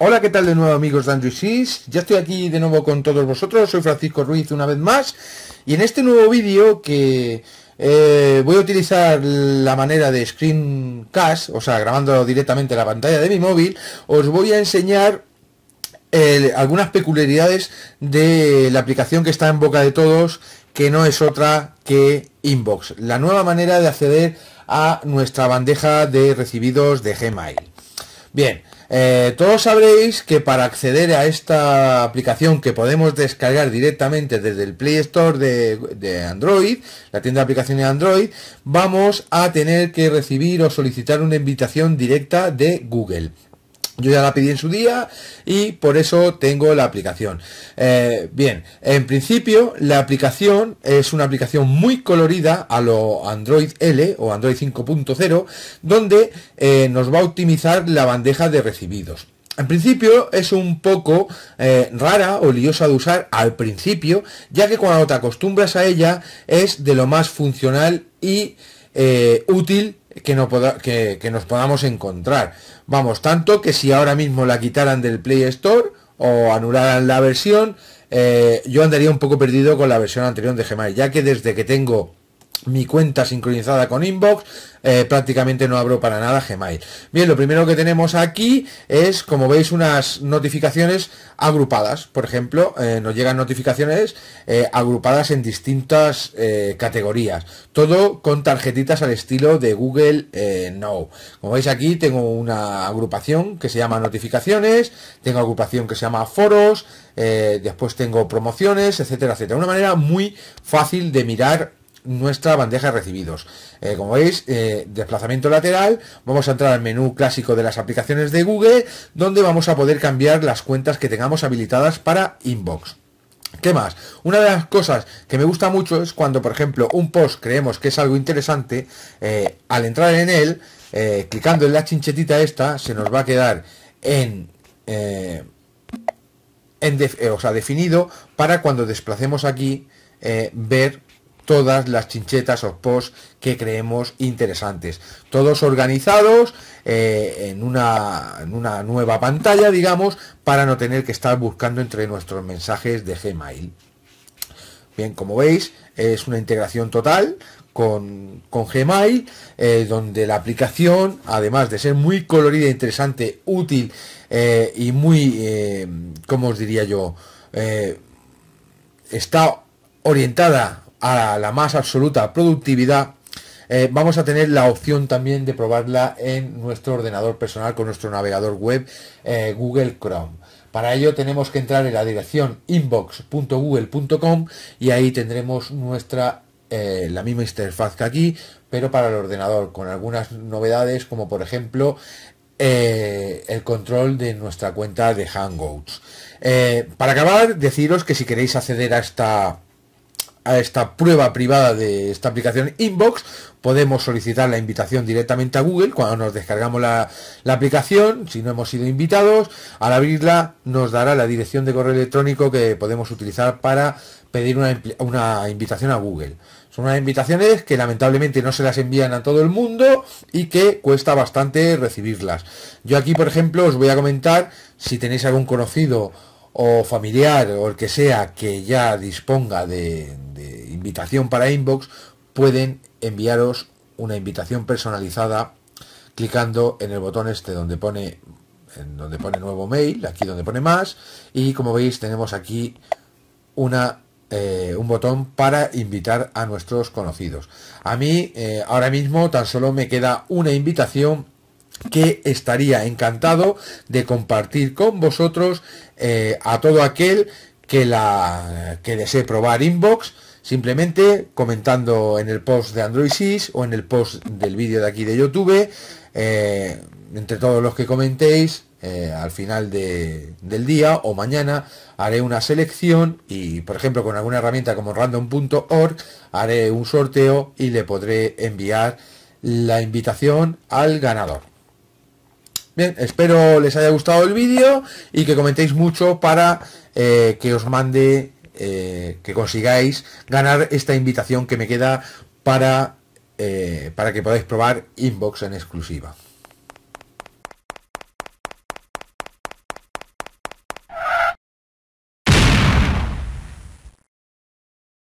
Hola, ¿qué tal de nuevo amigos de Android Ya estoy aquí de nuevo con todos vosotros, soy Francisco Ruiz una vez más y en este nuevo vídeo que eh, voy a utilizar la manera de screencast, o sea, grabando directamente la pantalla de mi móvil, os voy a enseñar eh, algunas peculiaridades de la aplicación que está en boca de todos, que no es otra que Inbox, la nueva manera de acceder a nuestra bandeja de recibidos de Gmail. Bien, eh, todos sabréis que para acceder a esta aplicación que podemos descargar directamente desde el Play Store de, de, Android, la tienda de aplicaciones de Android, vamos a tener que recibir o solicitar una invitación directa de Google. Yo ya la pedí en su día y por eso tengo la aplicación. Eh, bien, en principio la aplicación es una aplicación muy colorida a lo Android L o Android 5.0, donde eh, nos va a optimizar la bandeja de recibidos. En principio es un poco eh, rara o liosa de usar al principio, ya que cuando te acostumbras a ella es de lo más funcional y útil que, no que, nos podamos encontrar. Vamos, tanto que si ahora mismo la quitaran del Play Store o anularan la versión, eh, yo andaría un poco perdido con la versión anterior de Gmail, ya que desde que tengo mi cuenta sincronizada con Inbox, eh, prácticamente no abro para nada Gmail. Bien, lo primero que tenemos aquí es, como veis, unas notificaciones agrupadas. Por ejemplo, eh, nos llegan notificaciones eh, agrupadas en distintas categorías. Todo con tarjetitas al estilo de Google no Como veis aquí, tengo una agrupación que se llama notificaciones, tengo agrupación que se llama foros, después tengo promociones, etcétera, etcétera. Una manera muy fácil de mirar nuestra bandeja de recibidos. Eh, como veis, eh, desplazamiento lateral, vamos a entrar al menú clásico de las aplicaciones de Google, donde vamos a poder cambiar las cuentas que tengamos habilitadas para inbox. ¿Qué más? Una de las cosas que me gusta mucho es cuando, por ejemplo, un post creemos que es algo interesante, eh, al entrar en él, clicando en la chinchetita esta, se nos va a quedar en... en definido para cuando desplacemos aquí ver todas las chinchetas o posts que creemos interesantes. Todos organizados eh, en, una, en una nueva pantalla, digamos, para no tener que estar buscando entre nuestros mensajes de Gmail. Bien, como veis, es una integración total con, con Gmail, eh, donde la aplicación, además de ser muy colorida, interesante, útil eh, y muy, ...como ¿cómo os diría yo? está orientada a la más absoluta productividad, eh, vamos a tener la opción también de probarla en nuestro ordenador personal con nuestro navegador web eh, Google Chrome. Para ello tenemos que entrar en la dirección inbox.google.com y ahí tendremos nuestra eh, la misma interfaz que aquí, pero para el ordenador, con algunas novedades como por ejemplo el control de nuestra cuenta de Hangouts. para acabar, deciros que si queréis acceder a esta a esta prueba privada de esta aplicación Inbox. Podemos solicitar la invitación directamente a Google cuando nos descargamos la, aplicación, si no hemos sido invitados. Al abrirla nos dará la dirección de correo electrónico que podemos utilizar para pedir una, una invitación a Google. Son unas invitaciones que lamentablemente no se las envían a todo el mundo y que cuesta bastante recibirlas. Yo aquí, por ejemplo, os voy a comentar si tenéis algún conocido o familiar o el que sea que ya disponga de, invitación para inbox, pueden enviaros una invitación personalizada clicando en el botón este donde pone en donde pone nuevo mail, aquí donde pone más, y como veis tenemos aquí una, eh, un botón para invitar a nuestros conocidos. A mí eh, ahora mismo tan solo me queda una invitación que estaría encantado de compartir con vosotros eh, a todo aquel que, la, que desee probar Inbox Simplemente comentando en el post de Android 6 o en el post del vídeo de aquí de YouTube, eh, entre todos los que comentéis, eh, al final del día o mañana haré una selección y por ejemplo con alguna herramienta como random.org haré un sorteo y le podré enviar la invitación al ganador. Bien, espero les haya gustado el vídeo y que comentéis mucho para eh, que os mande eh, que consigáis ganar esta invitación que me queda para, eh, para que podáis probar Inbox en exclusiva.